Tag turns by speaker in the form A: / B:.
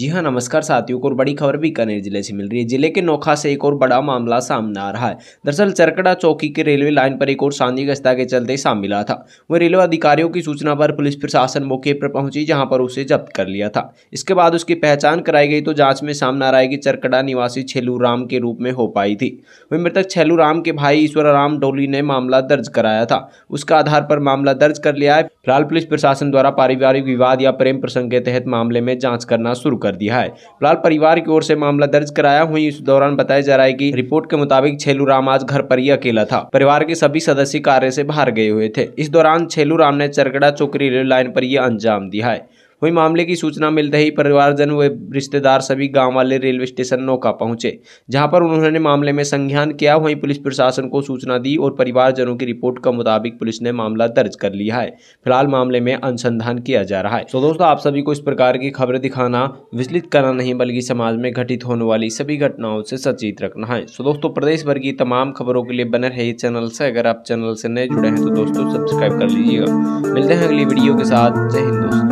A: जी हाँ नमस्कार साथियों को और बड़ी खबर बीकानेर जिले से मिल रही है जिले के नोखा से एक और बड़ा मामला सामने आ रहा है दरअसल चरकड़ा चौकी के रेलवे लाइन पर एक और शांति गश्ता के चलते शामिल मिला था वह रेलवे अधिकारियों की सूचना पर पुलिस प्रशासन मौके पर पहुंची जहां पर उसे जब्त कर लिया था इसके बाद उसकी पहचान कराई गई तो जाँच में सामने आ रहा है कि चरकड़ा निवासी छेलू राम के रूप में हो पाई थी वही मृतक छेलू राम के भाई ईश्वर राम डोली ने मामला दर्ज कराया था उसका आधार पर मामला दर्ज कर लिया है फिलहाल पुलिस प्रशासन द्वारा पारिवारिक विवाद या प्रेम प्रसंग के तहत मामले में जांच करना शुरू कर दिया है फिलहाल परिवार की ओर से मामला दर्ज कराया हुई इस दौरान बताया जा रहा है कि रिपोर्ट के मुताबिक छेलू राम आज घर पर ही अकेला था परिवार के सभी सदस्य कार्य से बाहर गए हुए थे इस दौरान छेलू राम ने चरकड़ा चौकरी रेल लाइन पर यह अंजाम दिया है वहीं मामले की सूचना मिलते ही परिवारजन व रिश्तेदार सभी गाँव वाले रेलवे स्टेशन नौका पहुंचे जहाँ पर उन्होंने मामले में संज्ञान किया वहीं पुलिस प्रशासन को सूचना दी और परिवारजनों की रिपोर्ट के मुताबिक पुलिस ने मामला दर्ज कर लिया है फिलहाल मामले में अनुसंधान किया जा रहा है तो दोस्तों आप सभी को इस प्रकार की खबरें दिखाना विचलित करना नहीं बल्कि समाज में घटित होने वाली सभी घटनाओं से सचेत रखना है सो दोस्तों प्रदेश भर की तमाम खबरों के लिए बने रहे चैनल से अगर आप चैनल से नए जुड़े हैं तो दोस्तों सब्सक्राइब कर लीजिएगा मिलते हैं अगली वीडियो के साथ जय हिंद दोस्तों